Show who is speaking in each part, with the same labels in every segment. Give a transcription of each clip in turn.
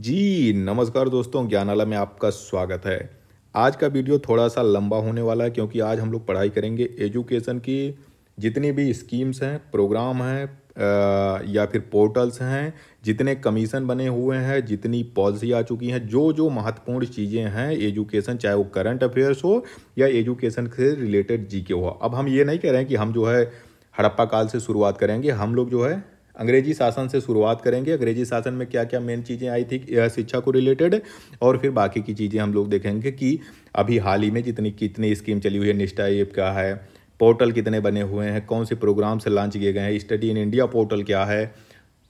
Speaker 1: जी नमस्कार दोस्तों ज्ञानाला में आपका स्वागत है आज का वीडियो थोड़ा सा लंबा होने वाला है क्योंकि आज हम लोग पढ़ाई करेंगे एजुकेशन की जितनी भी स्कीम्स हैं प्रोग्राम हैं या फिर पोर्टल्स हैं जितने कमीशन बने हुए हैं जितनी पॉलिसी आ चुकी हैं जो जो महत्वपूर्ण चीज़ें हैं एजुकेशन चाहे वो करंट अफेयर्स हो या एजुकेशन से रिलेटेड जी हो अब हम ये नहीं कह रहे हैं कि हम जो है हड़प्पा काल से शुरुआत करेंगे हम लोग जो है अंग्रेजी शासन से शुरुआत करेंगे अंग्रेजी शासन में क्या क्या मेन चीज़ें आई थी शिक्षा को रिलेटेड और फिर बाकी की चीज़ें हम लोग देखेंगे कि अभी हाल ही में जितनी कितनी स्कीम चली हुई है निष्ठा ऐप का है पोर्टल कितने बने हुए हैं कौन से प्रोग्राम से लॉन्च किए गए हैं स्टडी इन इंडिया पोर्टल क्या है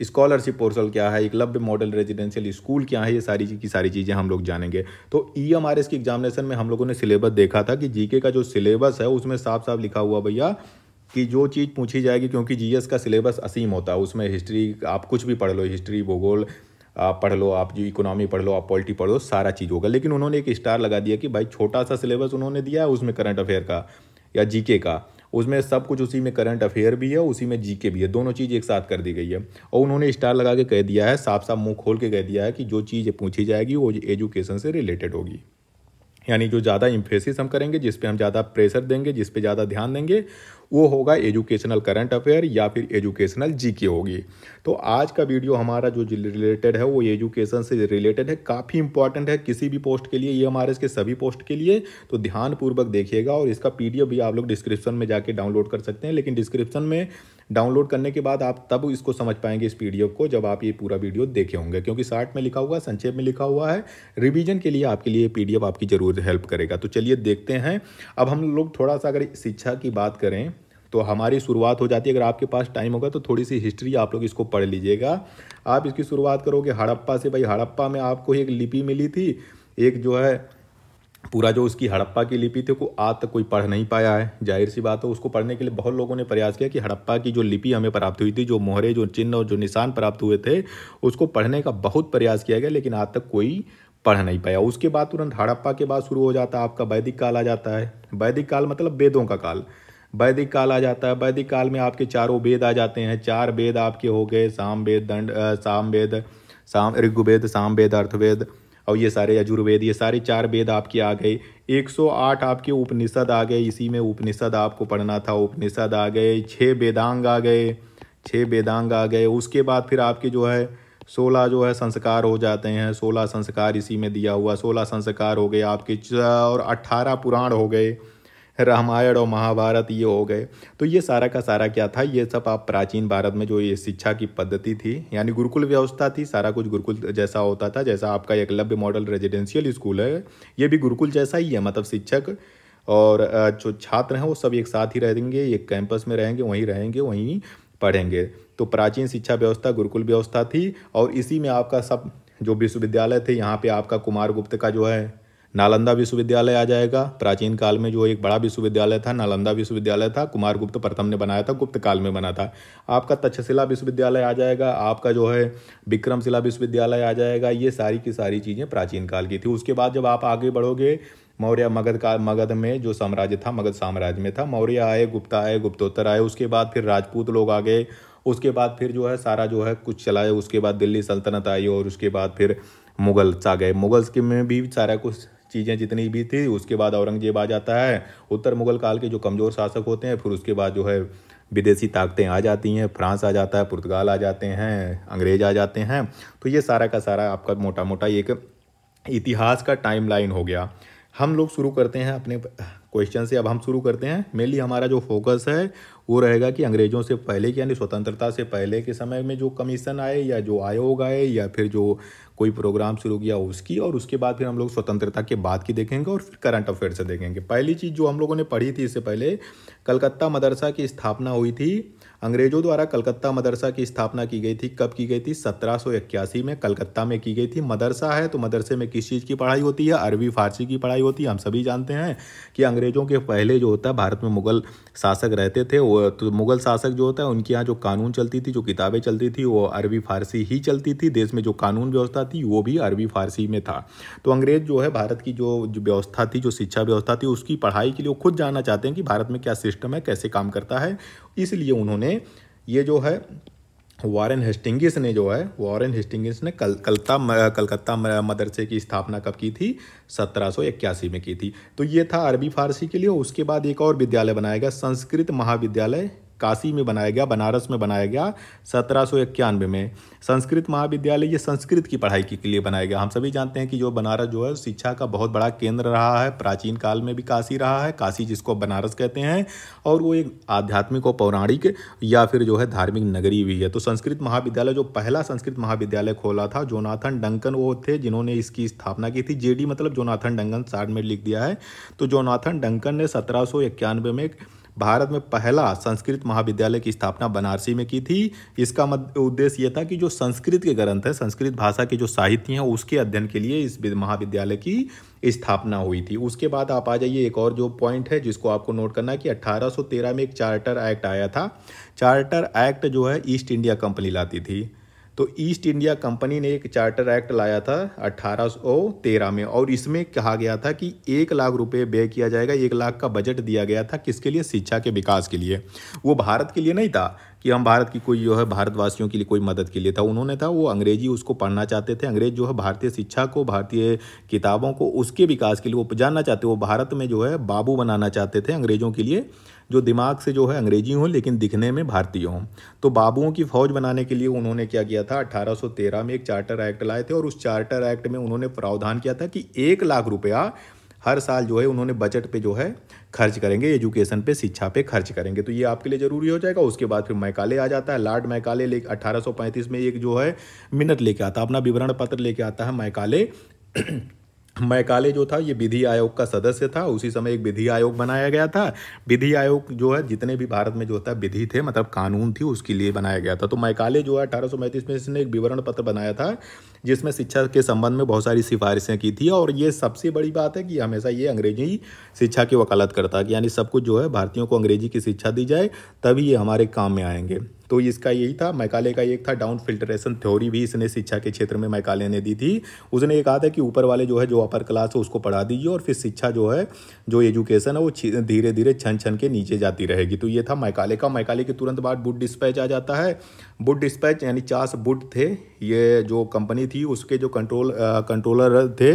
Speaker 1: स्कॉलरशिप पोर्टल क्या है एकलव्य मॉडल रेजिडेंशियल स्कूल क्या है ये सारी की सारी चीज़ें हम लोग जानेंगे तो ई एम आर एस की एग्जामिनेशन में हम लोगों ने सिलेबस देखा था कि जीके का जो सिलेबस है उसमें साफ साफ लिखा हुआ भैया कि जो चीज़ पूछी जाएगी क्योंकि जी का सिलेबस असीम होता है उसमें हिस्ट्री आप कुछ भी पढ़ लो हिस्ट्री भूगोल आप पढ़ लो आप जो इकोनॉमी पढ़ लो आप पॉलिटी पढ़ लो सारा चीज़ होगा लेकिन उन्होंने एक स्टार लगा दिया कि भाई छोटा सा सिलेबस उन्होंने दिया है उसमें करंट अफेयर का या जीके का उसमें सब कुछ उसी में करंट अफेयर भी है उसी में जीके भी है दोनों चीज़ एक साथ कर दी गई है और उन्होंने स्टार लगा के कह दिया है साफ साफ मुंह खोल के कह दिया है कि जो चीज़ पूछी जाएगी वो एजुकेशन से रिलेटेड होगी यानी जो ज़्यादा इम्फेसिस हम करेंगे जिस पे हम ज़्यादा प्रेशर देंगे जिस पे ज़्यादा ध्यान देंगे वो होगा एजुकेशनल करंट अफेयर या फिर एजुकेशनल जीके होगी तो आज का वीडियो हमारा जो रिलेटेड है वो एजुकेशन से रिलेटेड है काफ़ी इंपॉर्टेंट है किसी भी पोस्ट के लिए ये हमारे इसके सभी पोस्ट के लिए तो ध्यानपूर्वक देखिएगा और इसका पी भी आप लोग डिस्क्रिप्शन में जाके डाउनलोड कर सकते हैं लेकिन डिस्क्रिप्शन में डाउनलोड करने के बाद आप तब इसको समझ पाएंगे इस पीडीएफ को जब आप ये पूरा वीडियो देखे होंगे क्योंकि शार्ट में लिखा हुआ है संक्षेप में लिखा हुआ है रिवीजन के लिए आपके लिए पीडीएफ आपकी ज़रूर हेल्प करेगा तो चलिए देखते हैं अब हम लोग थोड़ा सा अगर शिक्षा की बात करें तो हमारी शुरुआत हो जाती है अगर आपके पास टाइम होगा तो थोड़ी सी हिस्ट्री आप लोग इसको पढ़ लीजिएगा आप इसकी शुरुआत करोगे हड़प्पा से भाई हड़प्पा में आपको एक लिपि मिली थी एक जो है पूरा जो उसकी हड़प्पा की लिपि थी को आज तक कोई पढ़ नहीं पाया है जाहिर सी बात है उसको पढ़ने के लिए बहुत लोगों ने प्रयास किया कि हड़प्पा की जो लिपि हमें प्राप्त हुई थी जो मोहरे जो चिन्ह और जो निशान प्राप्त हुए थे उसको पढ़ने का बहुत प्रयास किया गया लेकिन आज तक कोई पढ़ नहीं पाया उसके बाद तुरंत हड़प्पा के बाद शुरू हो जाता है आपका वैदिक काल आ जाता है वैदिक काल मतलब वेदों का काल वैदिक काल आ जाता है वैदिक काल में आपके चारों वेद आ जाते हैं चार वेद आपके हो गए साम वेद दंड साम वेद साम ऋग्वेद साम वेद अर्थवेद और ये सारे यजुर्वेद ये सारे चार वेद आपके आ गए 108 आपके उपनिषद आ गए इसी में उपनिषद आपको पढ़ना था उपनिषद आ गए छः वेदांग आ गए छः वेदांग आ गए उसके बाद फिर आपके जो है सोलह जो है संस्कार हो जाते हैं सोलह संस्कार इसी में दिया हुआ सोलह संस्कार हो गए आपके और अट्ठारह पुराण हो गए रामायण और महाभारत ये हो गए तो ये सारा का सारा क्या था ये सब आप प्राचीन भारत में जो ये शिक्षा की पद्धति थी यानी गुरुकुल व्यवस्था थी सारा कुछ गुरुकुल जैसा होता था जैसा आपका एकलव्य मॉडल रेजिडेंशियल स्कूल है ये भी गुरुकुल जैसा ही है मतलब शिक्षक और जो छात्र हैं वो सब एक साथ ही रहेंगे एक कैंपस में रहेंगे वहीं रहेंगे वहीं पढ़ेंगे तो प्राचीन शिक्षा व्यवस्था गुरुकुल व्यवस्था थी और इसी में आपका सब जो विश्वविद्यालय थे यहाँ पे आपका कुमार गुप्त का जो है नालंदा विश्वविद्यालय आ जाएगा प्राचीन काल में जो एक बड़ा विश्वविद्यालय था नालंदा विश्वविद्यालय था कुमार गुप्त प्रथम ने बनाया था गुप्त काल में बना था आपका तक्षशिला विश्वविद्यालय आ जाएगा आपका जो है विक्रमशिला विश्वविद्यालय आ जाएगा ये सारी की सारी चीज़ें प्राचीन काल की थी उसके बाद जब आप आगे बढ़ोगे मौर्य मगध का मगध में जो साम्राज्य था मगध साम्राज्य में था मौर्य आए गुप्ता आए गुप्तोत्तर आए उसके बाद फिर राजपूत लोग आ गए उसके बाद फिर जो है सारा जो है कुछ चला है उसके बाद दिल्ली सल्तनत आई और उसके बाद फिर मुगल्स आ गए मुगल्स के में भी सारा कुछ चीज़ें जितनी भी थी उसके बाद औरंगजेब आ जाता है उत्तर मुगल काल के जो कमज़ोर शासक होते हैं फिर उसके बाद जो है विदेशी ताकतें आ जाती हैं फ्रांस आ जाता है पुर्तगाल आ जाते हैं अंग्रेज आ जाते हैं तो ये सारा का सारा आपका मोटा मोटा एक इतिहास का लाइन हो गया हम लोग शुरू करते हैं अपने क्वेश्चन से अब हम शुरू करते हैं मेनली हमारा जो फोकस है वो रहेगा कि अंग्रेज़ों से पहले की यानी स्वतंत्रता से पहले के समय में जो कमीशन आए या जो आयोग आए या फिर जो कोई प्रोग्राम शुरू किया उसकी और उसके बाद फिर हम लोग स्वतंत्रता के बाद की देखेंगे और फिर करंट अफेयर से देखेंगे पहली चीज़ जो हम लोगों ने पढ़ी थी इससे पहले कलकत्ता मदरसा की स्थापना हुई थी अंग्रेजों द्वारा कलकत्ता मदरसा की स्थापना की गई थी कब की गई थी सत्रह में कलकत्ता में की गई थी मदरसा है तो मदरसे में किस चीज़ की पढ़ाई होती है अरबी फारसी की पढ़ाई होती है हम सभी जानते हैं कि अंग्रेजों के पहले जो होता है भारत में मुगल शासक रहते थे वो तो मुगल शासक जो होता है उनके यहाँ जो कानून चलती थी जो किताबें चलती थी वो अरबी फारसी ही चलती थी देश में जो कानून व्यवस्था थी वो भी अरबी फारसी में था तो अंग्रेज जो है भारत की जो व्यवस्था थी जो शिक्षा व्यवस्था थी उसकी पढ़ाई के लिए वो खुद जानना चाहते हैं कि भारत में क्या सिस्टम है कैसे काम करता है इसलिए उन्होंने ये जो है वारेन हेस्टिंगिस ने जो है वारेन हेस्टिंगिस ने कल कलता कलकत्ता मदरसे की स्थापना कब की थी सत्रह में की थी तो ये था अरबी फारसी के लिए उसके बाद एक और विद्यालय बनाया गया संस्कृत महाविद्यालय काशी में बनाया गया बनारस में बनाया गया सत्रह में संस्कृत महाविद्यालय ये संस्कृत की पढ़ाई के लिए बनाया गया हम सभी जानते हैं कि जो बनारस जो है शिक्षा का बहुत बड़ा केंद्र रहा है प्राचीन काल में भी काशी रहा है काशी जिसको बनारस कहते हैं और वो एक आध्यात्मिक और पौराणिक या फिर जो है धार्मिक नगरी भी है तो संस्कृत महाविद्यालय जो पहला संस्कृत महाविद्यालय खोला था जोनाथन डंकन वो थे जिन्होंने इसकी स्थापना की थी जेडी मतलब जोनाथन डंकन सार में लिख दिया है तो जोनाथन डंकन ने सत्रह में भारत में पहला संस्कृत महाविद्यालय की स्थापना बनारसी में की थी इसका उद्देश्य यह था कि जो संस्कृत के ग्रंथ है संस्कृत भाषा के जो साहित्य हैं उसके अध्ययन के लिए इस महाविद्यालय की स्थापना हुई थी उसके बाद आप आ जाइए एक और जो पॉइंट है जिसको आपको नोट करना है कि 1813 में एक चार्टर एक्ट आया था चार्टर एक्ट जो है ईस्ट इंडिया कंपनी लाती थी तो ईस्ट इंडिया कंपनी ने एक चार्टर एक्ट लाया था 1813 में और इसमें कहा गया था कि एक लाख रुपए व्यय किया जाएगा एक लाख का बजट दिया गया था किसके लिए शिक्षा के विकास के लिए वो भारत के लिए नहीं था कि हम भारत की कोई जो है भारतवासियों के लिए कोई मदद के लिए था उन्होंने था वो अंग्रेजी उसको पढ़ना चाहते थे अंग्रेज जो है भारतीय शिक्षा को भारतीय किताबों को उसके विकास के लिए वो जानना चाहते वो भारत में जो है बाबू बनाना चाहते थे अंग्रेजों के लिए जो दिमाग से जो है अंग्रेजी हों लेकिन दिखने में भारतीय हों तो बाबुओं की फ़ौज बनाने के लिए उन्होंने क्या किया था 1813 में एक चार्टर एक्ट लाए थे और उस चार्टर एक्ट में उन्होंने प्रावधान किया था कि एक लाख रुपया हर साल जो है उन्होंने बजट पे जो है खर्च करेंगे एजुकेशन पे शिक्षा पे खर्च करेंगे तो ये आपके लिए ज़रूरी हो जाएगा उसके बाद फिर मैकाले आ जाता है लॉर्ड मैकाले ले 1835 में एक जो है मिनट लेके आता है अपना विवरण पत्र लेके आता है मैकाले मैकाले जो था ये विधि आयोग का सदस्य था उसी समय एक विधि आयोग बनाया गया था विधि आयोग जो है जितने भी भारत में जो होता है विधि थे मतलब कानून थी उसके लिए बनाया गया था तो मैकाले जो है अठारह में इसने एक विवरण पत्र बनाया था जिसमें शिक्षा के संबंध में बहुत सारी सिफारिशें की थी और ये सबसे बड़ी बात है कि हमेशा ये अंग्रेजी शिक्षा की वकालत करता कि यानी सब कुछ जो है भारतीयों को अंग्रेजी की शिक्षा दी जाए तभी ये हमारे काम में आएंगे तो इसका यही था मैकाले का एक था डाउन फिल्ट्रेशन थ्योरी भी इसने शिक्षा के क्षेत्र में मैकाले ने दी थी उसने ये कहा था कि ऊपर वाले जो है जो अपर क्लास है उसको पढ़ा दीजिए और फिर शिक्षा जो है जो एजुकेशन है वो धीरे धीरे छन छन के नीचे जाती रहेगी तो ये था मैकाले का मैकाले के तुरंत बाद बुड डिस्पैच आ जाता है बुड डिस्पैच यानी चास बुड थे ये जो कंपनी थी उसके जो कंट्रोल कंट्रोलर थे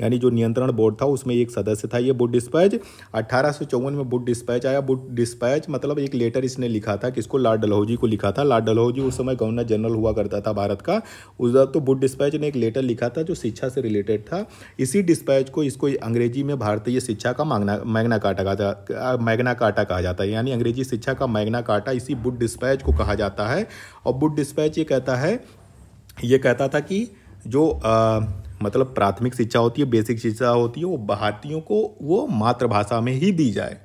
Speaker 1: यानी जो नियंत्रण बोर्ड था उसमें एक सदस्य था ये बुट डिस्पैच अट्ठारह में बुट डिस्पैच आया बुड डिस्पैच मतलब एक लेटर इसने लिखा था किसको लॉर्ड डलहौजी को लिखा था लॉर्ड डलहौजी उस समय गवर्नर जनरल हुआ करता था भारत का उस तो बुट डिस्पैच ने एक लेटर लिखा था जो शिक्षा से रिलेटेड था इसी डिस्पैच को इसको अंग्रेजी में भारतीय शिक्षा का मांगना मैगना काटा कहा मैगना काटा कहा जाता है यानी अंग्रेजी शिक्षा का मैगना काटा इसी बुड डिस्पैच को कहा जाता है और बुड डिस्पैच ये कहता है ये कहता था कि जो आ, मतलब प्राथमिक शिक्षा होती है बेसिक शिक्षा होती है वो भारतीयों को वो मातृभाषा में ही दी जाए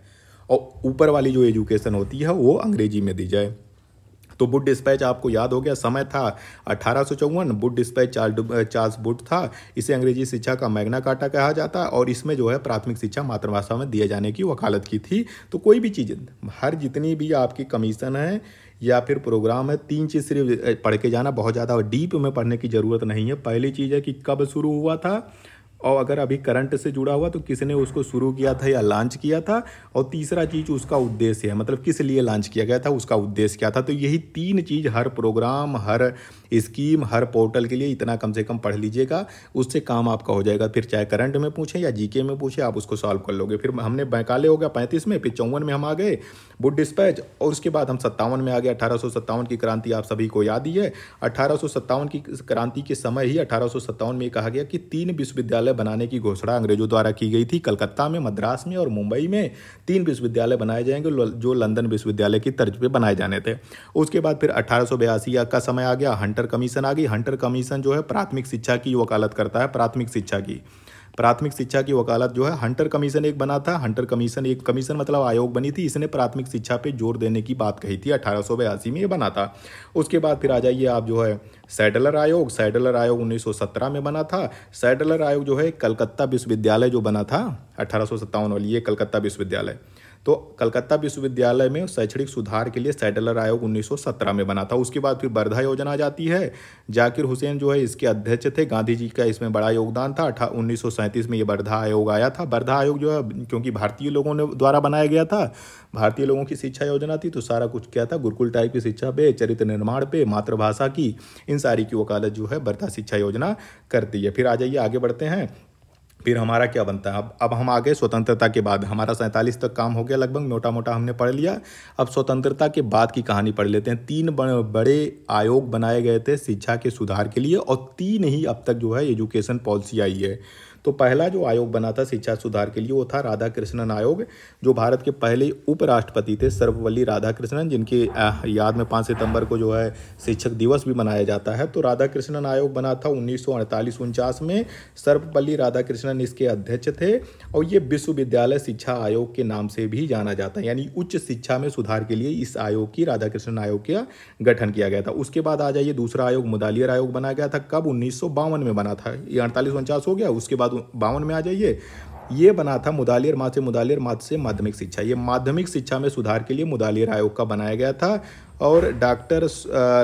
Speaker 1: और ऊपर वाली जो एजुकेशन होती है वो अंग्रेजी में दी जाए तो बुड डिस्पैच आपको याद हो गया समय था अठारह सौ चौवन बुड डिस्पैच चार्ल्स बुड था इसे अंग्रेजी शिक्षा का मैग्ना काटा कहा जाता है और इसमें जो है प्राथमिक शिक्षा मातृभाषा में दिए जाने की वकालत की थी तो कोई भी चीज़ हर जितनी भी आपकी कमीशन है या फिर प्रोग्राम है तीन चीज़ सिर्फ पढ़ के जाना बहुत ज़्यादा डीप में पढ़ने की ज़रूरत नहीं है पहली चीज़ है कि कब शुरू हुआ था और अगर अभी करंट से जुड़ा हुआ तो किसने उसको शुरू किया था या लॉन्च किया था और तीसरा चीज़ उसका उद्देश्य है मतलब किस लिए लॉन्च किया गया था उसका उद्देश्य क्या था तो यही तीन चीज़ हर प्रोग्राम हर स्कीम हर पोर्टल के लिए इतना कम से कम पढ़ लीजिएगा उससे काम आपका हो जाएगा फिर चाहे करंट में पूछें या जीके में पूछें आप उसको सॉल्व कर लोगे फिर हमने बैंकाले हो गया पैंतीस में फिर चौवन में हम आ गए बुड डिस्पैच और उसके बाद हम सत्तावन में आ गए अठारह की क्रांति आप सभी को याद ही है अठारह की क्रांति के समय ही अठारह में कहा गया कि तीन विश्वविद्यालय विश्वविद्यालय बनाने की घोषणा अंग्रेजों द्वारा की गई थी कलकत्ता में मद्रास में और मुंबई में तीन विश्वविद्यालय बनाए जाएंगे जो लंदन विश्वविद्यालय की तर्ज पर बनाए जाने थे उसके बाद फिर अठारह का समय आ गया हंटर कमीशन आ गई हंटर कमीशन जो है प्राथमिक शिक्षा की वकालत करता है प्राथमिक शिक्षा की प्राथमिक शिक्षा की वकालत जो है हंटर कमीशन एक बना था हंटर कमीशन एक कमीशन मतलब आयोग बनी थी इसने प्राथमिक शिक्षा पर जोर देने की बात कही थी अठारह में ये बना था उसके बाद फिर आ जाइए आप जो है सैडलर आयोग सैडलर आयोग 1917 में बना था सैडलर आयोग जो है कलकत्ता विश्वविद्यालय जो बना था अठारह वाली ये कलकत्ता विश्वविद्यालय तो कलकत्ता विश्वविद्यालय में शैक्षणिक सुधार के लिए सेटलर आयोग 1917 में बना था उसके बाद फिर वर्धा योजना आ जाती है जाकिर हुसैन जो है इसके अध्यक्ष थे गांधी जी का इसमें बड़ा योगदान था अठा उन्नीस में ये वर्धा आयोग आया था वर्धा आयोग जो है क्योंकि भारतीय लोगों ने द्वारा बनाया गया था भारतीय लोगों की शिक्षा योजना थी तो सारा कुछ क्या था गुरुकुल टाइप की शिक्षा पे चरित्र निर्माण पे मातृभाषा की इन सारी की वकालत जो है वर्धा शिक्षा योजना करती है फिर आ जाइए आगे बढ़ते हैं फिर हमारा क्या बनता है अब अब हम आ गए स्वतंत्रता के बाद हमारा सैंतालीस तक काम हो गया लगभग मोटा मोटा हमने पढ़ लिया अब स्वतंत्रता के बाद की कहानी पढ़ लेते हैं तीन बड़े आयोग बनाए गए थे शिक्षा के सुधार के लिए और तीन ही अब तक जो है एजुकेशन पॉलिसी आई है तो पहला जो आयोग बना था शिक्षा सुधार के लिए वो था राधा कृष्णन आयोग जो भारत के पहले उपराष्ट्रपति थे सर्वपल्ली राधा कृष्णन जिनकी याद में पाँच सितंबर को जो है शिक्षक दिवस भी मनाया जाता है तो राधा कृष्णन आयोग बना था उन्नीस सौ में सर्वपल्ली राधाकृष्णन इसके अध्यक्ष थे और ये विश्वविद्यालय शिक्षा आयोग के नाम से भी जाना जाता है यानी उच्च शिक्षा में सुधार के लिए इस आयोग की राधाकृष्णन आयोग का गठन किया गया था उसके बाद आ जाइए दूसरा आयोग मुदालियर आयोग बना गया था कब उन्नीस में बना था ये अड़तालीस हो गया उसके बाद बावन में आ जाइए ये बना था मुदालियर माद से मुदालिर से माध्यमिक शिक्षा ये माध्यमिक शिक्षा में सुधार के लिए मुदालियर आयोग का बनाया गया था और डॉक्टर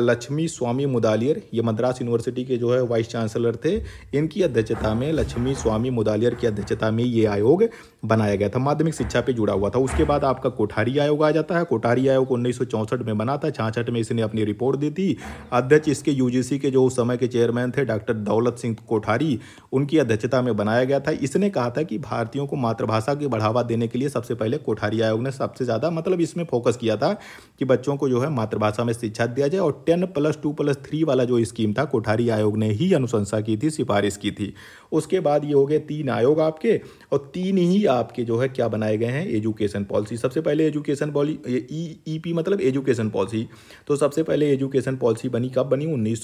Speaker 1: लक्ष्मी स्वामी मुदालियर ये मद्रास यूनिवर्सिटी के जो है वाइस चांसलर थे इनकी अध्यक्षता में लक्ष्मी स्वामी मुदालियर की अध्यक्षता में ये आयोग बनाया गया था माध्यमिक शिक्षा पे जुड़ा हुआ था उसके बाद आपका कोठारी आयोग आ जाता है कोठारी आयोग उन्नीस में बना था छाछठ में इसने अपनी रिपोर्ट दी थी अध्यक्ष इसके यूजीसी के जो उस समय के चेयरमैन थे डॉक्टर दौलत सिंह कोठारी उनकी अध्यक्षता में बनाया गया था इसने कहा था कि भारतीयों को मातृभाषा की बढ़ावा देने के लिए सबसे पहले कोठारी आयोग ने सबसे ज़्यादा मतलब इसमें फोकस किया था कि बच्चों को जो है मातृभाषा में शिक्षा दिया जाए और ten plus two plus three वाला जो स्कीम था कोठारी आयोग ने ही अनुशंसा की थी सिफारिश की थी उसके बाद ये हो गए तीन आयोग आपके और तीन ही आपके जो है क्या बनाए गए हैं एजुकेशन पॉलिसी सबसे पहले एजुकेशन पॉलिसी ई पी मतलब एजुकेशन पॉलिसी तो सबसे पहले एजुकेशन पॉलिसी बनी कब बनी उन्नीस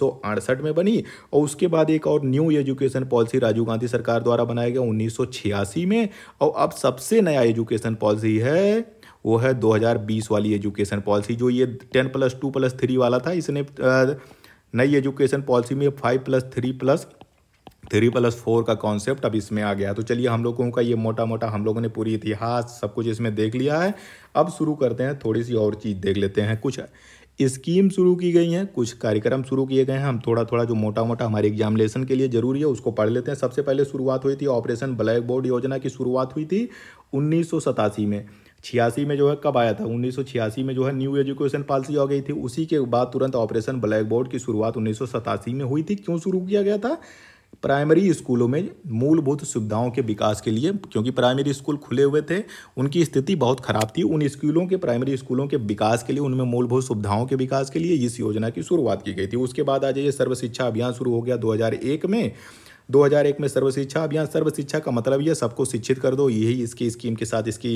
Speaker 1: में बनी और उसके बाद एक और new education policy Rajiv Gandhi सरकार द्वारा बनाया गया उन्नीस में और अब सबसे नया एजुकेशन पॉलिसी है वो है 2020 वाली एजुकेशन पॉलिसी जो ये ten plus two plus three वाला था इसने नई एजुकेशन पॉलिसी में five plus three plus three plus four का कॉन्सेप्ट अब इसमें आ गया तो चलिए हम लोगों का ये मोटा मोटा हम लोगों ने पूरी इतिहास सब कुछ इसमें देख लिया है अब शुरू करते हैं थोड़ी सी और चीज़ देख लेते हैं कुछ स्कीम शुरू की गई हैं कुछ कार्यक्रम शुरू किए गए हैं हम थोड़ा थोड़ा जो मोटा मोटा हमारे एग्जामिनेशन के लिए ज़रूरी है उसको पढ़ लेते हैं सबसे पहले शुरुआत हुई थी ऑपरेशन ब्लैक बोर्ड योजना की शुरुआत हुई थी उन्नीस में छियासी में जो है कब आया था उन्नीस में जो है न्यू एजुकेशन पॉलिसी आ गई थी उसी के बाद तुरंत ऑपरेशन ब्लैक बोर्ड की शुरुआत उन्नीस में हुई थी क्यों शुरू किया गया था प्राइमरी स्कूलों में मूलभूत सुविधाओं के विकास के लिए क्योंकि प्राइमरी स्कूल खुले हुए थे उनकी स्थिति बहुत खराब थी उन स्कूलों के प्राइमरी स्कूलों के विकास के लिए उनमें मूलभूत सुविधाओं के विकास के लिए इस योजना की शुरुआत की गई थी उसके बाद आ जाइए सर्व शिक्षा अभियान शुरू हो गया 2001 में 2001 में सर्वशिक्षा अभियान सर्वशिक्षा का मतलब यह सबको शिक्षित कर दो यही इसकी स्कीम के साथ इसकी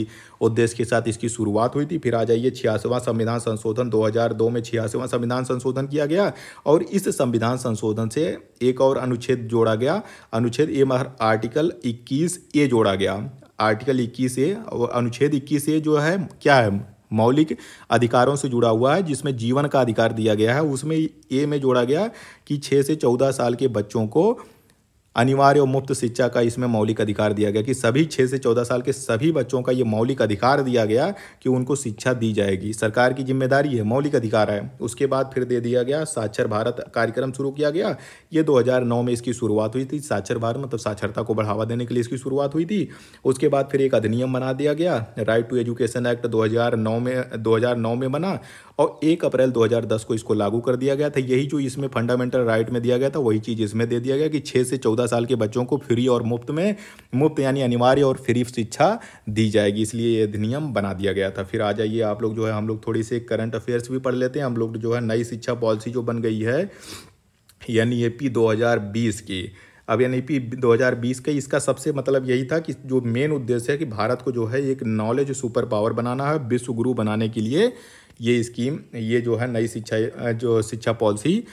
Speaker 1: उद्देश्य के साथ इसकी शुरुआत हुई थी फिर आ जाइए छियासवां संविधान संशोधन 2002 में छियासवां संविधान संशोधन किया गया और इस संविधान संशोधन से एक और अनुच्छेद जोड़ा गया अनुच्छेद ए आर्टिकल इक्कीस ए जोड़ा गया आर्टिकल इक्कीस ए और अनुच्छेद इक्कीस ए जो है क्या है मौलिक अधिकारों से जुड़ा हुआ है जिसमें जीवन का अधिकार दिया गया है उसमें ए में जोड़ा गया कि छः से चौदह साल के बच्चों को अनिवार्य और मुफ्त शिक्षा का इसमें मौलिक अधिकार दिया गया कि सभी छः से चौदह साल के सभी बच्चों का ये मौलिक अधिकार दिया गया कि उनको शिक्षा दी जाएगी सरकार की जिम्मेदारी है मौलिक अधिकार है उसके बाद फिर दे दिया गया साक्षर भारत कार्यक्रम शुरू किया गया ये 2009 में इसकी शुरुआत हुई थी साक्षर भारत मतलब साक्षरता को बढ़ावा देने के लिए इसकी शुरुआत हुई थी उसके बाद फिर एक अधिनियम बना दिया गया राइट टू एजुकेशन एक्ट दो में दो में बना और एक अप्रैल 2010 को इसको लागू कर दिया गया था यही जो इसमें फंडामेंटल राइट में दिया गया था वही चीज़ इसमें दे दिया गया कि छः से चौदह साल के बच्चों को फ्री और मुफ्त में मुफ्त यानी अनिवार्य और फ्री शिक्षा दी जाएगी इसलिए ये अधिनियम बना दिया गया था फिर आ जाइए आप लोग जो है हम लोग थोड़ी सी करंट अफेयर्स भी पढ़ लेते हैं हम लोग जो है नई शिक्षा पॉलिसी जो बन गई है यानी ए पी की अब यानी पी बीस का इसका सबसे मतलब यही था कि जो मेन उद्देश्य है कि भारत को जो है एक नॉलेज सुपर पावर बनाना है विश्व गुरु बनाने के लिए ये स्कीम ये जो है नई शिक्षा जो शिक्षा पॉलिसी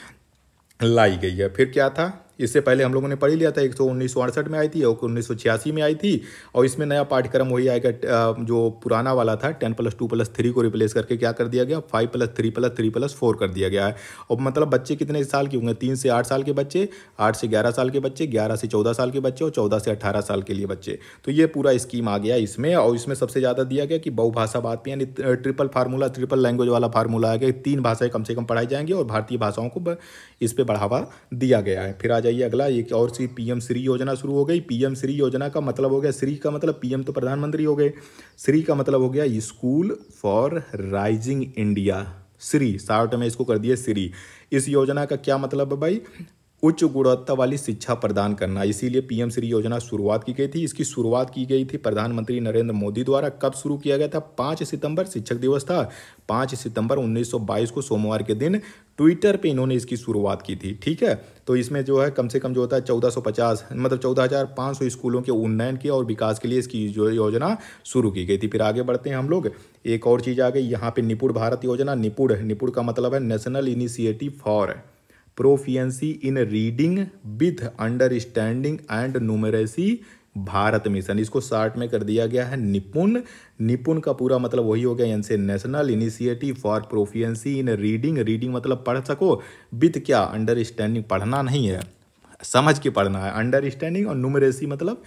Speaker 1: लाई गई है फिर क्या था इससे पहले हम लोगों ने पढ़ ही लिया था एक सौ में आई थी और उन्नीस में आई थी और इसमें नया पाठ्यक्रम वही आएगा जो पुराना वाला था ten plus two plus three को रिप्लेस करके क्या कर दिया गया five plus three plus three plus four कर दिया गया है और मतलब बच्चे कितने साल के होंगे तीन से आठ साल के बच्चे आठ से ग्यारह साल के बच्चे ग्यारह से चौदह साल के बच्चे और चौदह से अट्ठारह साल के लिए बच्चे तो ये पूरा स्कीम आ गया इसमें और इसमें सबसे ज़्यादा दिया गया कि बहुभाषा बात पे यानी ट्रिपल फार्मूला ट्रिपल लैंग्वेज वाला फार्मूला आ गया तीन भाषाएं कम से कम पढ़ाई जाएंगी और भारतीय भाषाओं को इस पर बढ़ावा दिया गया है फिर आ जाए जाइए अगला एक और सी पीएम श्री योजना शुरू हो गई पीएम श्री योजना का मतलब हो गया श्री का मतलब पीएम तो प्रधानमंत्री हो गए श्री का मतलब हो गया school for rising India Shri short में इसको कर दिया श्री इस योजना का क्या मतलब है भाई उच्च गुणवत्ता वाली शिक्षा प्रदान करना इसीलिए पीएम श्री योजना शुरुआत की गई थी इसकी शुरुआत की गई थी प्रधानमंत्री नरेंद्र मोदी द्वारा कब शुरू किया गया था पाँच सितंबर शिक्षक दिवस था पाँच सितंबर 1922 को सोमवार के दिन ट्विटर पे इन्होंने इसकी शुरुआत की थी ठीक है तो इसमें जो है कम से कम जो होता है चौदह मतलब चौदह स्कूलों के उन्नयन के और विकास के लिए इसकी जो योजना शुरू की गई थी फिर आगे बढ़ते हैं हम लोग एक और चीज़ आ गई यहाँ पे निपुण भारत योजना निपुण निपुण का मतलब है national initiative for proficiency in reading with understanding and numeracy Bharat mission इसको शार्ट में कर दिया गया है निपुण निपुण का पूरा मतलब वही हो गया इनसे से national initiative for proficiency in reading reading मतलब पढ़ सको विथ क्या अंडरस्टैंडिंग पढ़ना नहीं है समझ के पढ़ना है अंडरस्टैंडिंग और नुमरेसी मतलब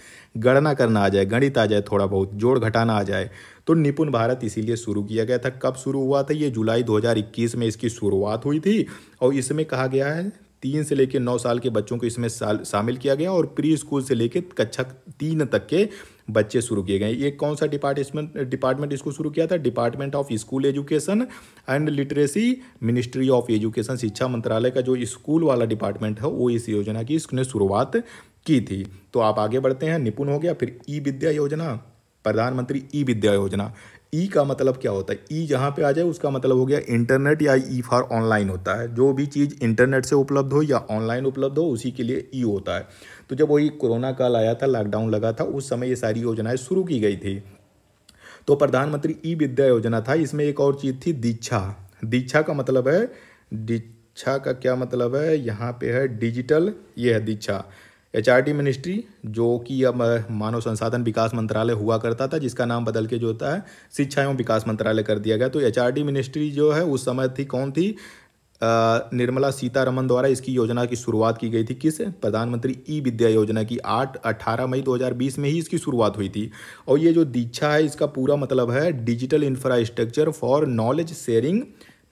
Speaker 1: गणना करना आ जाए गणित आ जाए थोड़ा बहुत जोड़ घटाना आ जाए तो निपुण भारत इसीलिए शुरू किया गया था कब शुरू हुआ था ये जुलाई 2021 में इसकी शुरुआत हुई थी और इसमें कहा गया है तीन से लेकर नौ साल के बच्चों को इसमें शामिल किया गया और प्री स्कूल से लेकर कक्षा तीन तक के बच्चे शुरू किए गए ये कौन सा डिपार्टमेंट डिपार्टमेंट इसको शुरू किया था department of school education and literacy ministry of education शिक्षा मंत्रालय का जो स्कूल वाला डिपार्टमेंट है वो इस योजना की इसने शुरुआत की थी तो आप आगे बढ़ते हैं निपुण हो गया फिर ई विद्या योजना प्रधानमंत्री ई विद्या योजना ई का मतलब क्या होता है ई जहाँ पे आ जाए उसका मतलब हो गया इंटरनेट या ई फॉर ऑनलाइन होता है जो भी चीज़ इंटरनेट से उपलब्ध हो या ऑनलाइन उपलब्ध हो उसी के लिए ई होता है तो जब वही कोरोना काल आया था लॉकडाउन लगा था उस समय ये सारी योजनाएं शुरू की गई थी तो प्रधानमंत्री ई विद्या योजना था इसमें एक और चीज़ थी दीक्षा दीक्षा का मतलब है दीक्षा का क्या मतलब है यहाँ पे है डिजिटल ये है दीक्षा एच मिनिस्ट्री जो कि अब मानव संसाधन विकास मंत्रालय हुआ करता था जिसका नाम बदल के जो होता है शिक्षा एवं विकास मंत्रालय कर दिया गया तो एच मिनिस्ट्री जो है उस समय थी कौन थी निर्मला सीतारमन द्वारा इसकी योजना की शुरुआत की गई थी किस प्रधानमंत्री ई विद्या योजना की आठ अठारह मई 2020 में ही इसकी शुरुआत हुई थी और ये जो दीक्षा है इसका पूरा मतलब है digital infrastructure for knowledge sharing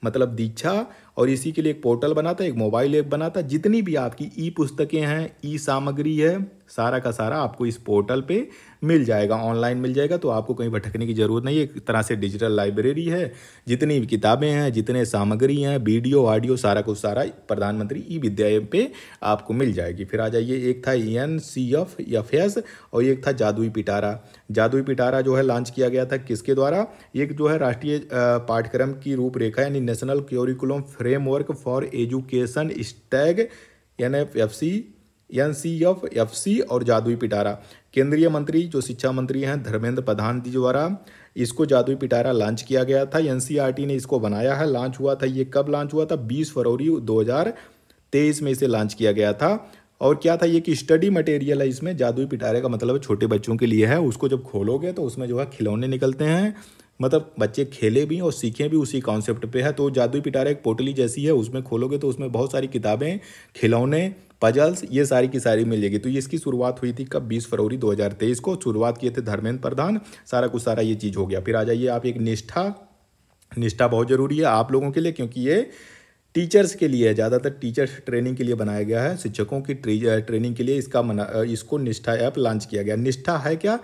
Speaker 1: मतलब दीक्षा और इसी के लिए एक पोर्टल बना था एक मोबाइल ऐप बना था जितनी भी आपकी ई पुस्तकें हैं ई सामग्री है सारा का सारा आपको इस पोर्टल पे मिल जाएगा ऑनलाइन मिल जाएगा तो आपको कहीं भटकने की ज़रूरत नहीं है एक तरह से डिजिटल लाइब्रेरी है जितनी भी किताबें हैं जितने सामग्री हैं वीडियो ऑडियो सारा कुछ सारा प्रधानमंत्री ई विद्या ऐप पर आपको मिल जाएगी फिर आ जाइए एक था E N C F F S और एक था जादुई पिटारा जादुई पिटारा जो है लॉन्च किया गया था किसके द्वारा एक जो है राष्ट्रीय पाठ्यक्रम की रूपरेखा यानी national curriculum framework for education stage N F F C N C F F C और जादुई पिटारा केंद्रीय मंत्री जो शिक्षा मंत्री हैं धर्मेंद्र प्रधान जी द्वारा इसको जादुई पिटारा लॉन्च किया गया था एन सी आर टी ने इसको बनाया है लॉन्च हुआ था ये कब लॉन्च हुआ था बीस फरवरी 2023 में इसे लॉन्च किया गया था और क्या था ये कि स्टडी मटेरियल है इसमें जादुई पिटारे का मतलब छोटे बच्चों के लिए है उसको जब खोलोगे तो उसमें जो है खिलौने निकलते हैं मतलब बच्चे खेले भी और सीखें भी उसी कॉन्सेप्ट पे है तो जादुई पिटारा एक पोटली जैसी है उसमें खोलोगे तो उसमें बहुत सारी किताबें खिलौने पजल्स ये सारी की सारी मिल जाएगी तो ये इसकी शुरुआत हुई थी कब 20 फरवरी 2023 को शुरुआत किए थे धर्मेंद्र प्रधान सारा कुछ सारा ये चीज़ हो गया फिर आ जाइए आप एक निष्ठा निष्ठा बहुत ज़रूरी है आप लोगों के लिए क्योंकि ये टीचर्स के लिए ज़्यादातर टीचर्स ट्रेनिंग के लिए बनाया गया है शिक्षकों की ट्रेनिंग के लिए इसका मना इसको निष्ठा ऐप लॉन्च किया गया निष्ठा है क्या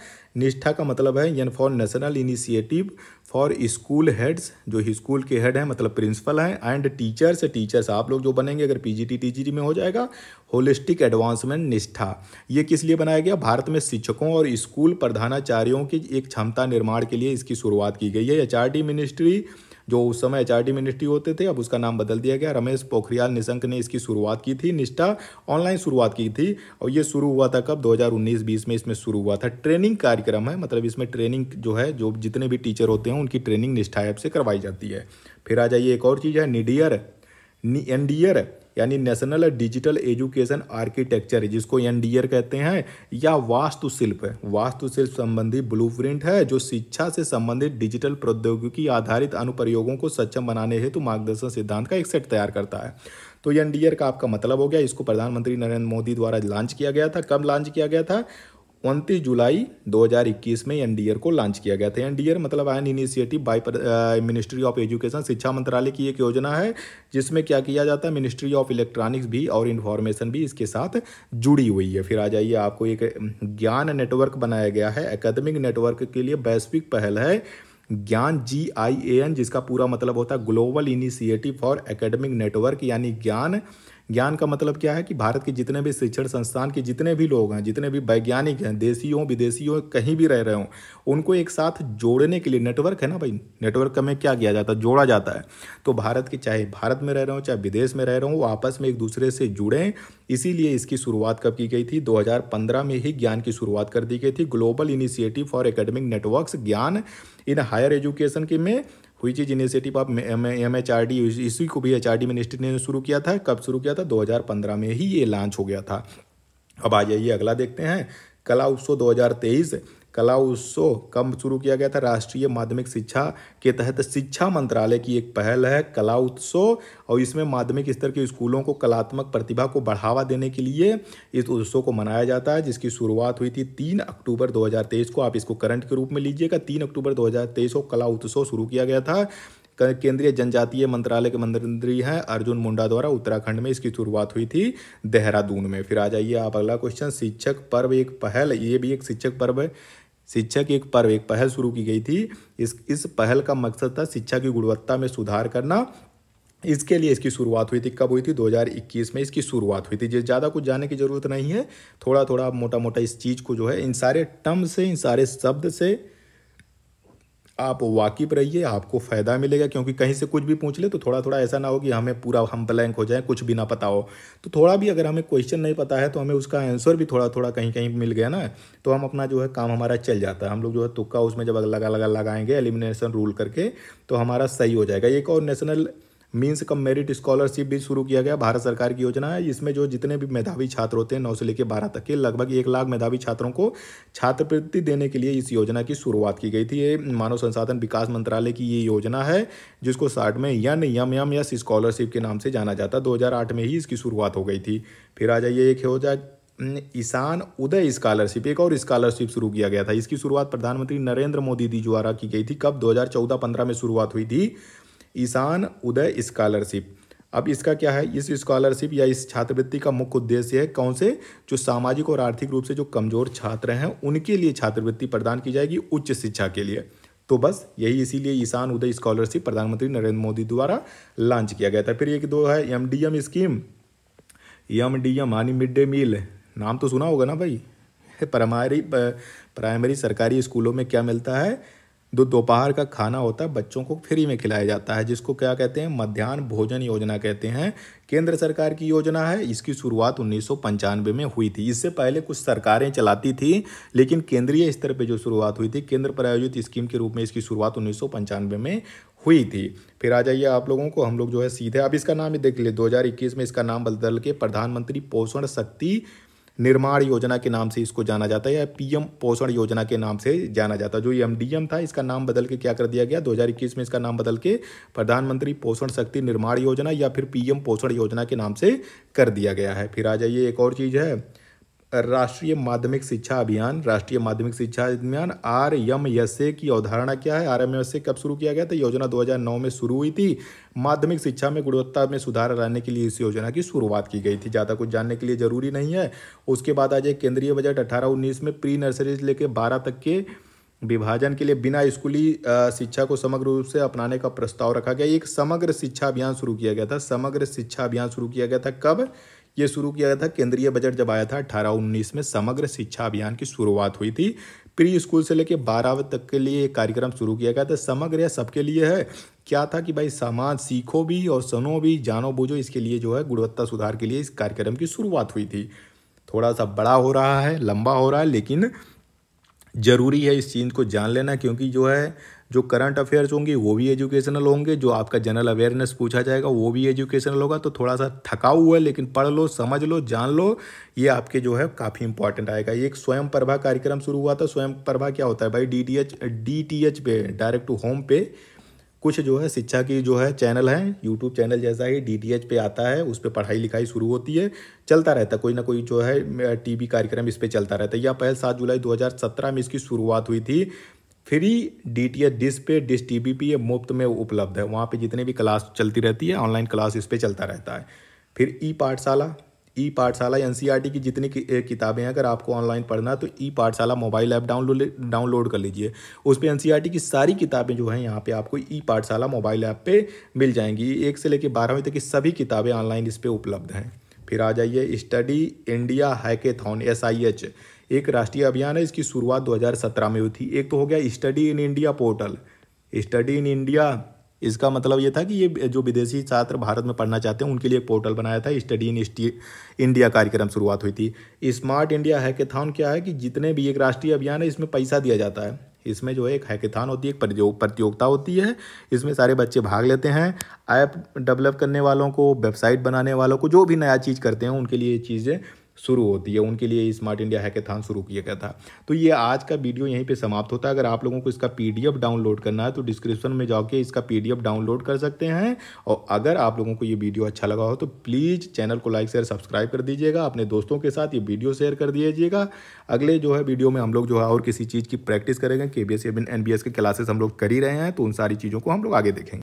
Speaker 1: निष्ठा का मतलब है N for national initiative for school heads जो स्कूल के हेड हैं मतलब प्रिंसिपल हैं एंड टीचर्स टीचर्स आप लोग जो बनेंगे अगर पी जी में हो जाएगा होलिस्टिक एडवांसमेंट निष्ठा ये किस लिए बनाया गया भारत में शिक्षकों और स्कूल प्रधानाचार्यों की एक क्षमता निर्माण के लिए इसकी शुरुआत की गई है एच मिनिस्ट्री जो उस समय एच मिनिस्ट्री होते थे अब उसका नाम बदल दिया गया रमेश पोखरियाल निशंक ने इसकी शुरुआत की थी निष्ठा ऑनलाइन शुरुआत की थी और ये शुरू हुआ था कब 2019-20 में इसमें शुरू हुआ था ट्रेनिंग कार्यक्रम है मतलब इसमें ट्रेनिंग जो है जो जितने भी टीचर होते हैं उनकी ट्रेनिंग निष्ठा ऐप से करवाई जाती है फिर आ जाइए एक और चीज़ है निडियर एनडीयर यानी नेशनल डिजिटल एजुकेशन आर्किटेक्चर जिसको एन कहते हैं या वास्तुशिल्प वास्तुशिल्प संबंधी ब्लू है जो शिक्षा से संबंधित डिजिटल प्रौद्योगिकी आधारित अनुप्रयोगों को सक्षम बनाने हेतु मार्गदर्शन सिद्धांत का एक सेट तैयार करता है तो एन का आपका मतलब हो गया इसको प्रधानमंत्री नरेंद्र मोदी द्वारा लॉन्च किया गया था कब लॉन्च किया गया था उनतीस जुलाई 2021 में एनडीआर को लॉन्च किया गया था एनडीआर मतलब N initiative by ministry of education शिक्षा मंत्रालय की एक योजना है जिसमें क्या किया जाता है मिनिस्ट्री ऑफ इलेक्ट्रॉनिक्स भी और इन्फॉर्मेशन भी इसके साथ जुड़ी हुई है फिर आ जाइए आपको एक ज्ञान नेटवर्क बनाया गया है अकेदमिक नेटवर्क के लिए वैश्विक पहल है ज्ञान जी आई ए एन जिसका पूरा मतलब होता है global initiative for academic network यानी ज्ञान ज्ञान का मतलब क्या है कि भारत के जितने भी शिक्षण संस्थान के जितने भी लोग हैं जितने भी वैज्ञानिक हैं देशी हों विदेशी हों कहीं भी रह रहे हों उनको एक साथ जोड़ने के लिए नेटवर्क है ना भाई नेटवर्क में क्या किया जाता है जोड़ा जाता है तो भारत के चाहे भारत में रह रहे हों चाहे विदेश में रह रहे हों वो आपस में एक दूसरे से जुड़ें इसीलिए इसकी शुरुआत कब की गई थी 2015 में ही ज्ञान की शुरुआत कर दी गई थी global initiative for academic networks GIAN in higher education के में हुई चीज़ इनिशिएटिव आप एम एच आर डी इसी को भी एच आर डी मिनिस्ट्री ने शुरू किया था कब शुरू किया था 2015 में ही ये लॉन्च हो गया था अब आ जाइए अगला देखते हैं कला उत्सव दो कला उत्सव कब शुरू किया गया था राष्ट्रीय माध्यमिक शिक्षा के तहत शिक्षा मंत्रालय की एक पहल है कला उत्सव और इसमें माध्यमिक स्तर के स्कूलों को कलात्मक प्रतिभा को बढ़ावा देने के लिए इस उत्सव को मनाया जाता है जिसकी शुरुआत हुई थी तीन अक्टूबर 2023 को आप इसको करंट के रूप में लीजिएगा तीन अक्टूबर दो को कला उत्सव शुरू किया गया था केंद्रीय जनजातीय मंत्रालय के मंत्री हैं अर्जुन मुंडा द्वारा उत्तराखंड में इसकी शुरुआत हुई थी देहरादून में फिर आ जाइए आप अगला क्वेश्चन शिक्षक पर्व एक पहल ये भी एक शिक्षक पर्व शिक्षा की एक पर एक पहल शुरू की गई थी इस इस पहल का मकसद था शिक्षा की गुणवत्ता में सुधार करना इसके लिए इसकी शुरुआत हुई थी कब हुई थी 2021 में इसकी शुरुआत हुई थी जिस ज़्यादा कुछ जानने की ज़रूरत नहीं है थोड़ा थोड़ा मोटा मोटा इस चीज़ को जो है इन सारे टर्म से इन सारे शब्द से आप वाकिफ़ रहिए आपको फ़ायदा मिलेगा क्योंकि कहीं से कुछ भी पूछ ले तो थोड़ा थोड़ा ऐसा ना हो कि हमें पूरा हम ब्लैंक हो जाए कुछ भी ना पता हो तो थोड़ा भी अगर हमें क्वेश्चन नहीं पता है तो हमें उसका आंसर भी थोड़ा थोड़ा कहीं कहीं मिल गया ना तो हम अपना जो है काम हमारा चल जाता है हम लोग जो है तुक्का उसमें जब लगा लगा लगाएंगे एलिमिनेशन रूल करके तो हमारा सही हो जाएगा एक और national means cum merit scholarship भी शुरू किया गया भारत सरकार की योजना है इसमें जो जितने भी मेधावी छात्र होते हैं नौ से लेकर बारह तक के लगभग एक लाख मेधावी छात्रों को छात्रवृत्ति देने के लिए इस योजना की शुरुआत की गई थी ये मानव संसाधन विकास मंत्रालय की ये योजना है जिसको साठ में यन यम यम यस स्कॉलरशिप के नाम से जाना जाता दो में ही इसकी शुरुआत हो गई थी फिर आ जाइए एक हो जाए ईशान उदय स्कॉलरशिप एक और स्कॉलरशिप शुरू किया गया था इसकी शुरुआत प्रधानमंत्री नरेंद्र मोदी जी द्वारा की गई थी कब 2014-15 में शुरुआत हुई थी ईशान उदय स्कॉलरशिप अब इसका क्या है इस स्कॉलरशिप या इस छात्रवृत्ति का मुख्य उद्देश्य है कौन से जो सामाजिक और आर्थिक रूप से जो कमजोर छात्र हैं उनके लिए छात्रवृत्ति प्रदान की जाएगी उच्च शिक्षा के लिए तो बस यही इसीलिए ईशान उदय स्कॉलरशिप प्रधानमंत्री नरेंद्र मोदी द्वारा लॉन्च किया गया था फिर एक दो है M D M scheme M D M यानी मिड डे मील नाम तो सुना होगा ना भाई प्राइमरी प्राइमरी सरकारी स्कूलों में क्या मिलता है जो दोपहर का खाना होता है बच्चों को फ्री में खिलाया जाता है जिसको क्या कहते हैं मध्यान्ह भोजन योजना कहते हैं केंद्र सरकार की योजना है इसकी शुरुआत उन्नीस में हुई थी इससे पहले कुछ सरकारें चलाती थी लेकिन केंद्रीय स्तर पर जो शुरुआत हुई थी केंद्र प्रायोजित स्कीम के रूप में इसकी शुरुआत उन्नीस में हुई थी फिर आ जाइए आप लोगों को हम लोग जो है सीधे अब इसका नाम ही देख लिए दो में इसका नाम बदल के प्रधानमंत्री पोषण शक्ति निर्माण योजना के नाम से इसको जाना जाता है या पीएम पोषण योजना के नाम से जाना जाता है जो ये एमडीएम था इसका नाम बदल के क्या कर दिया गया 2021 में इसका नाम बदल के प्रधानमंत्री पोषण शक्ति निर्माण योजना या फिर पीएम पोषण योजना के नाम से कर दिया गया है फिर आ जाइए एक और चीज़ है राष्ट्रीय माध्यमिक शिक्षा अभियान राष्ट्रीय माध्यमिक शिक्षा अभियान आर एम एस ए की अवधारणा क्या है आर एम एस ए कब शुरू किया गया था योजना 2009 में शुरू हुई थी माध्यमिक शिक्षा में गुणवत्ता में सुधार लाने के लिए इस योजना की शुरुआत की गई थी ज़्यादा कुछ जानने के लिए ज़रूरी नहीं है उसके बाद आ जाए केंद्रीय बजट अठारह उन्नीस में प्री नर्सरी से लेकर बारह तक के विभाजन के लिए बिना स्कूली शिक्षा को समग्र रूप से अपनाने का प्रस्ताव रखा गया एक समग्र शिक्षा अभियान शुरू किया गया था समग्र शिक्षा अभियान शुरू किया गया था कब ये शुरू किया गया था केंद्रीय बजट जब आया था अठारह उन्नीस में समग्र शिक्षा अभियान की शुरुआत हुई थी प्री स्कूल से लेकर बारहवें तक के लिए कार्यक्रम शुरू किया गया था समग्र सबके लिए है क्या था कि भाई समाज सीखो भी और सुनो भी जानो बूझो इसके लिए जो है गुणवत्ता सुधार के लिए इस कार्यक्रम की शुरुआत हुई थी थोड़ा सा बड़ा हो रहा है लंबा हो रहा है लेकिन ज़रूरी है इस चीज़ को जान लेना क्योंकि जो है जो करंट अफेयर्स होंगे वो भी एजुकेशनल होंगे जो आपका जनरल अवेयरनेस पूछा जाएगा वो भी एजुकेशनल होगा तो थोड़ा सा थकाऊ हुआ है लेकिन पढ़ लो समझ लो जान लो ये आपके जो है काफ़ी इंपॉर्टेंट आएगा ये एक स्वयं प्रभा कार्यक्रम शुरू हुआ था स्वयं प्रभा क्या होता है भाई D T H D T H पे डायरेक्ट टू होम पे कुछ जो है शिक्षा की जो है चैनल है यूट्यूब चैनल जैसा ही डी टी एच पे आता है उस पर पढ़ाई लिखाई शुरू होती है चलता रहता है कोई ना कोई जो है टीवी कार्यक्रम इस पर चलता रहता है यह पहले सात जुलाई 2017 में इसकी शुरुआत हुई थी free D T H dish पे डिश टी बी पी ये मुफ्त में उपलब्ध है वहाँ पे जितने भी क्लास चलती रहती है ऑनलाइन क्लास इस पर चलता रहता है फिर ई पाठशाला ई पाठशाला एन सी e की जितनी किताबें हैं अगर आपको ऑनलाइन पढ़ना है तो ई पाठशाला मोबाइल ऐप डाउनलोड डाउनलोड कर लीजिए उस पर एन सी की सारी किताबें जो हैं यहाँ पे आपको ई पाठशाला मोबाइल ऐप पे मिल जाएंगी एक से लेकर बारहवीं तक की सभी किताबें ऑनलाइन इस पर उपलब्ध हैं फिर आ जाइए study India hackathon S I H एक राष्ट्रीय अभियान है इसकी शुरुआत 2017 में हुई थी एक तो हो गया study in India portal study in India इसका मतलब ये था कि ये जो विदेशी छात्र भारत में पढ़ना चाहते हैं उनके लिए एक पोर्टल बनाया था स्टडी इन इंडिया कार्यक्रम शुरुआत हुई थी स्मार्ट इंडिया हैकेथान क्या है कि जितने भी एक राष्ट्रीय अभियान है इसमें पैसा दिया जाता है इसमें जो है एक हैकेथान होती है एक प्रतियोगिता होती है इसमें सारे बच्चे भाग लेते हैं ऐप डेवलप करने वालों को वेबसाइट बनाने वालों को जो भी नया चीज़ करते हैं उनके लिए ये चीज़ें शुरू होती है उनके लिए स्मार्ट इंडिया हैकेथान शुरू किया गया था तो ये आज का वीडियो यहीं पे समाप्त होता है अगर आप लोगों को इसका पीडीएफ डाउनलोड करना है तो डिस्क्रिप्शन में जाके इसका पीडीएफ डाउनलोड कर सकते हैं और अगर आप लोगों को ये वीडियो अच्छा लगा हो तो प्लीज़ चैनल को लाइक शेयर सब्सक्राइब कर दीजिएगा अपने दोस्तों के साथ ये वीडियो शेयर कर दीजिएगा अगले जो है वीडियो में हम लोग जो है और किसी चीज़ की प्रैक्टिस करेंगे के B S N B S के क्लासेस हम लोग कर ही रहे हैं तो उन सारी चीज़ों को हम लोग आगे देखेंगे